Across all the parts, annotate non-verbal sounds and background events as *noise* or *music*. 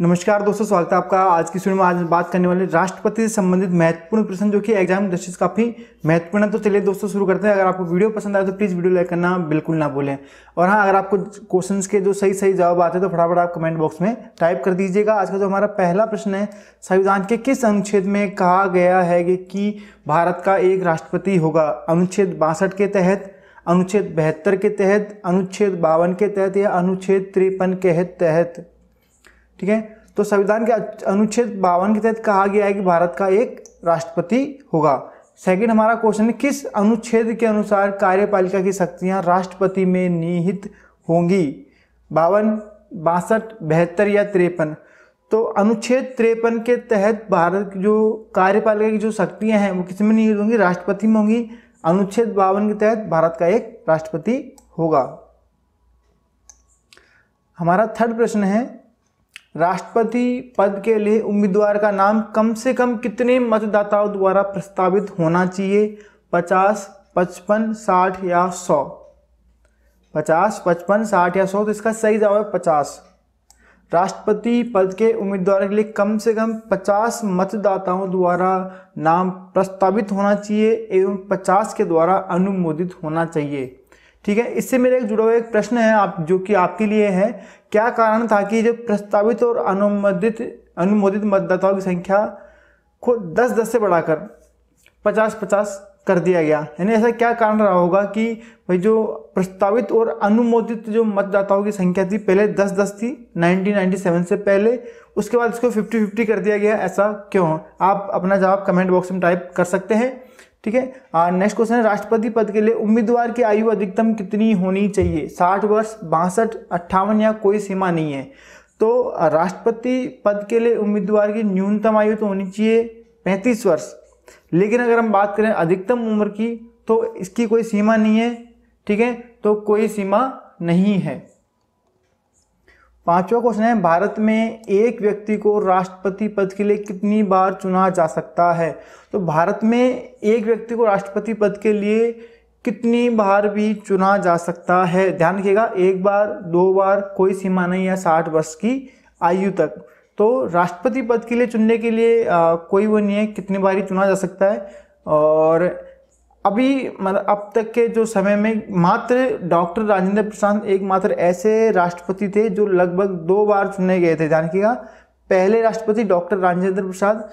नमस्कार दोस्तों स्वागत है आपका आज की वीडियो में आज बात करने वाले राष्ट्रपति से संबंधित महत्वपूर्ण प्रश्न जो कि एग्जाम दृष्टि से काफ़ी महत्वपूर्ण है तो चलिए दोस्तों शुरू करते हैं अगर आपको वीडियो पसंद आए तो प्लीज़ वीडियो लाइक करना बिल्कुल ना भूलें और हाँ अगर आपको क्वेश्चन के जो सही सही जवाब आते हैं तो फटाफट आप कमेंट बॉक्स में टाइप कर दीजिएगा आज का जो हमारा पहला प्रश्न है संविधान के किस अनुच्छेद में कहा गया है कि भारत का एक राष्ट्रपति होगा अनुच्छेद बासठ के तहत अनुच्छेद बहत्तर के तहत अनुच्छेद बावन के तहत या अनुच्छेद तिरपन के तहत ठीक है तो संविधान के अनुच्छेद बावन के तहत कहा गया है कि भारत का एक राष्ट्रपति होगा सेकंड हमारा क्वेश्चन है किस अनुच्छेद के अनुसार कार्यपालिका की शक्तियां राष्ट्रपति में निहित होंगी बावन बासठ बहत्तर या तिरपन तो अनुच्छेद तिरपन के तहत भारत की जो कार्यपालिका की जो शक्तियां हैं वो किस में निहित होंगी राष्ट्रपति में होंगी अनुच्छेद बावन के तहत भारत का एक राष्ट्रपति होगा हमारा थर्ड प्रश्न है राष्ट्रपति पद के लिए उम्मीदवार का नाम कम से कम कितने मतदाताओं द्वारा प्रस्तावित होना चाहिए पचास पचपन साठ या सौ पचास पचपन साठ या सौ तो इसका सही जवाब है पचास राष्ट्रपति पद के उम्मीदवार के लिए कम से कम पचास मतदाताओं द्वारा नाम प्रस्तावित होना चाहिए एवं पचास के द्वारा अनुमोदित होना चाहिए ठीक है इससे मेरा एक जुड़ा हुआ एक प्रश्न है आप जो कि आपके लिए है क्या कारण था कि जो प्रस्तावित और अनुमोदित अनुमोदित मतदाताओं की संख्या को दस दस से बढ़ाकर पचास पचास कर दिया गया यानी ऐसा क्या कारण रहा होगा कि भाई जो प्रस्तावित और अनुमोदित जो मतदाताओं की संख्या थी पहले दस दस थी 1997 से पहले उसके बाद इसको फिफ्टी फिफ्टी कर दिया गया ऐसा क्यों आप अपना जवाब कमेंट बॉक्स में टाइप कर सकते हैं ठीक है नेक्स्ट क्वेश्चन है राष्ट्रपति पद के लिए उम्मीदवार की आयु अधिकतम कितनी होनी चाहिए साठ वर्ष बासठ अट्ठावन या कोई सीमा नहीं है तो राष्ट्रपति पद के लिए उम्मीदवार की न्यूनतम आयु तो होनी चाहिए पैंतीस वर्ष लेकिन अगर हम बात करें अधिकतम उम्र की तो इसकी कोई सीमा नहीं है ठीक है तो कोई सीमा नहीं है पांचवा क्वेश्चन है भारत में एक व्यक्ति को राष्ट्रपति पद के लिए कितनी बार चुना जा सकता है तो भारत में एक व्यक्ति को राष्ट्रपति पद के लिए कितनी बार भी चुना जा सकता है ध्यान रखिएगा एक बार दो बार कोई सीमा नहीं है साठ वर्ष की आयु तक तो राष्ट्रपति पद के लिए चुनने के लिए आ, कोई वो नहीं है कितनी बार ही चुना जा सकता है और अभी मतलब अब तक के जो समय में मात्र डॉक्टर राजेंद्र प्रसाद एकमात्र ऐसे राष्ट्रपति थे जो लगभग दो बार चुने गए थे का पहले राष्ट्रपति डॉक्टर राजेंद्र प्रसाद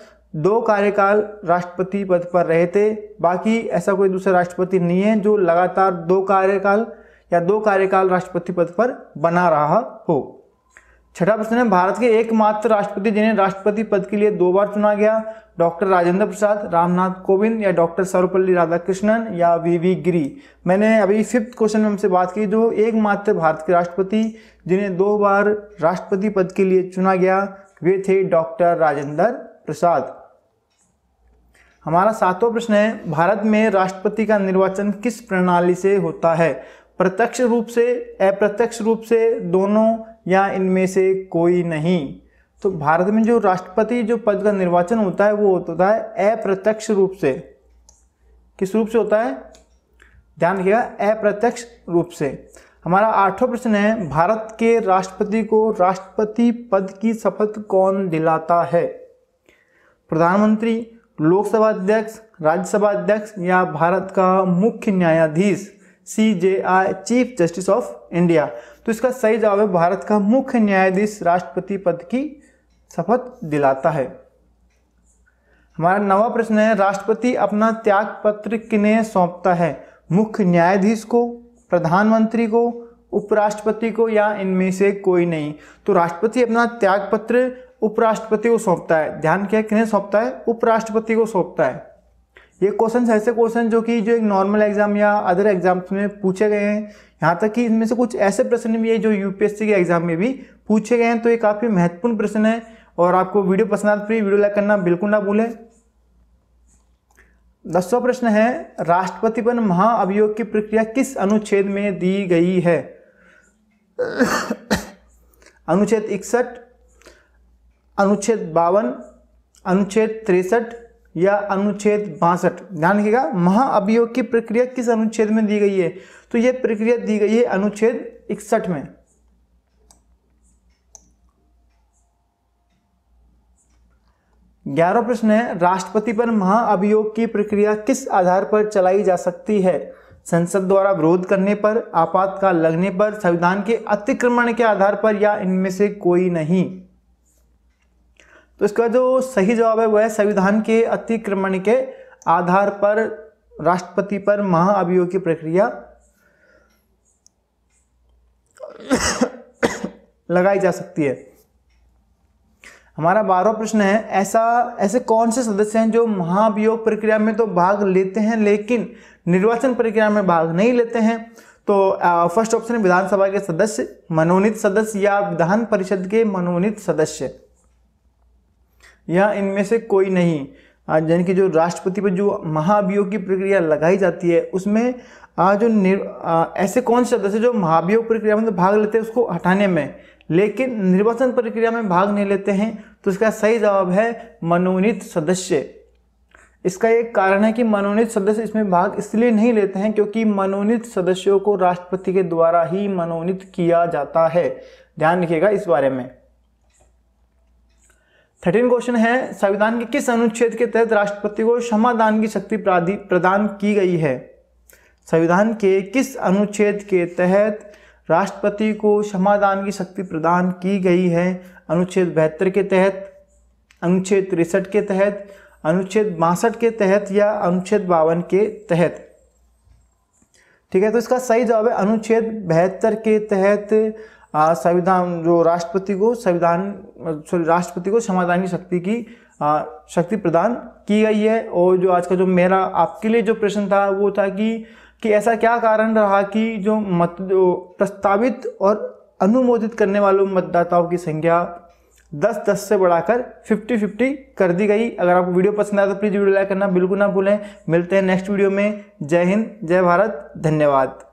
दो कार्यकाल राष्ट्रपति पद पर रहे थे बाकी ऐसा कोई दूसरा राष्ट्रपति नहीं है जो लगातार दो कार्यकाल या दो कार्यकाल राष्ट्रपति पद पर बना रहा हो छठा प्रश्न है भारत के एकमात्र राष्ट्रपति जिन्हें राष्ट्रपति पद के लिए दो बार चुना गया डॉक्टर राजेंद्र प्रसाद रामनाथ कोविंद या डॉक्टर सर्वपल्ली राधाकृष्णन या वी वी गिरी मैंने अभी फिफ्थ क्वेश्चन में हमसे बात की जो एकमात्र भारत के राष्ट्रपति जिन्हें दो बार राष्ट्रपति पद के लिए चुना गया वे थे डॉक्टर राजेंद्र प्रसाद हमारा सातवां प्रश्न है भारत में राष्ट्रपति का निर्वाचन किस प्रणाली से होता है प्रत्यक्ष रूप से अप्रत्यक्ष रूप से दोनों या इनमें से कोई नहीं तो भारत में जो राष्ट्रपति जो पद का निर्वाचन होता है वो होता है अप्रत्यक्ष रूप से किस रूप से होता है ध्यान रखिएगा अप्रत्यक्ष रूप से हमारा आठवां प्रश्न है भारत के राष्ट्रपति को राष्ट्रपति पद की शपथ कौन दिलाता है प्रधानमंत्री लोकसभा अध्यक्ष राज्यसभा अध्यक्ष या भारत का मुख्य न्यायाधीश C J R chief justice of India तो इसका सही जवाब है भारत का मुख्य न्यायाधीश राष्ट्रपति पद की शपथ दिलाता है हमारा नवा प्रश्न है राष्ट्रपति अपना त्याग पत्र किन्हें सौंपता है मुख्य न्यायाधीश को प्रधानमंत्री को उपराष्ट्रपति को या इनमें से कोई नहीं तो राष्ट्रपति अपना त्याग पत्र उपराष्ट्रपति को सौंपता है ध्यान क्या किन्हें सौंपता है उपराष्ट्रपति को सौंपता है ये क्वेश्चन ऐसे क्वेश्चन जो कि जो एक नॉर्मल एग्जाम या अदर एग्जाम्स में पूछे गए हैं यहाँ तक कि इनमें से कुछ ऐसे प्रश्न भी है जो यूपीएससी के एग्जाम में भी पूछे गए हैं तो ये काफ़ी महत्वपूर्ण प्रश्न है और आपको वीडियो पसंद आता तो फिर वीडियो लाइक करना बिल्कुल ना भूलें दसवा प्रश्न है राष्ट्रपति पर महाअभियोग की प्रक्रिया किस अनुच्छेद में दी गई है अनुच्छेद इकसठ अनुच्छेद बावन अनुच्छेद तिरसठ या अनुच्छेद बासठ ध्यान रखिएगा महाअभियोग की प्रक्रिया किस अनुच्छेद में दी गई है तो यह प्रक्रिया दी गई है अनुच्छेद इकसठ में ग्यारह प्रश्न है राष्ट्रपति पर महाअभियोग की प्रक्रिया किस आधार पर चलाई जा सकती है संसद द्वारा विरोध करने पर आपातकाल लगने पर संविधान के अतिक्रमण के आधार पर या इनमें से कोई नहीं तो इसका जो सही जवाब है वह संविधान के अतिक्रमण के आधार पर राष्ट्रपति पर महाअभियोग की प्रक्रिया *coughs* लगाई जा सकती है हमारा बारहवा प्रश्न है ऐसा ऐसे कौन से सदस्य हैं जो महाअभियोग प्रक्रिया में तो भाग लेते हैं लेकिन निर्वाचन प्रक्रिया में भाग नहीं लेते हैं तो फर्स्ट ऑप्शन है विधानसभा के सदस्य मनोनीत सदस्य या विधान परिषद के मनोनीत सदस्य या इनमें से कोई नहीं यानी कि जो राष्ट्रपति पर जो महाभियोग की प्रक्रिया लगाई जाती है उसमें आ, जो निर आ, ऐसे कौन से सदस्य जो महाभियोग प्रक्रिया में तो भाग लेते हैं उसको हटाने में लेकिन निर्वाचन प्रक्रिया में भाग नहीं लेते हैं तो इसका सही जवाब है मनोनीत सदस्य इसका एक कारण है कि मनोनीत सदस्य इसमें भाग इसलिए नहीं लेते हैं क्योंकि मनोनीत सदस्यों को राष्ट्रपति के द्वारा ही मनोनीत किया जाता है ध्यान रखिएगा इस बारे में थर्टीन क्वेश्चन है संविधान के किस अनुच्छेद के तहत राष्ट्रपति को क्षमादान की शक्ति प्रदान की गई है संविधान के किस अनुच्छेद के तहत राष्ट्रपति को क्षमादान की शक्ति प्रदान की गई है अनुच्छेद बहत्तर के तहत अनुच्छेद तिरसठ के तहत अनुच्छेद बासठ के तहत या अनुच्छेद बावन के तहत ठीक है तो इसका सही जवाब है अनुच्छेद बहत्तर के तहत संविधान जो राष्ट्रपति को संविधान सॉरी राष्ट्रपति को समाधान की शक्ति की आ, शक्ति प्रदान की गई है और जो आज का जो मेरा आपके लिए जो प्रश्न था वो था कि कि ऐसा क्या कारण रहा कि जो मत जो प्रस्तावित और अनुमोदित करने वालों मतदाताओं की संख्या 10 10 से बढ़ाकर 50 50 कर दी गई अगर आपको वीडियो पसंद आया तो प्लीज़ वीडियो लाइक करना बिल्कुल ना भूलें मिलते हैं नेक्स्ट वीडियो में जय हिंद जय भारत धन्यवाद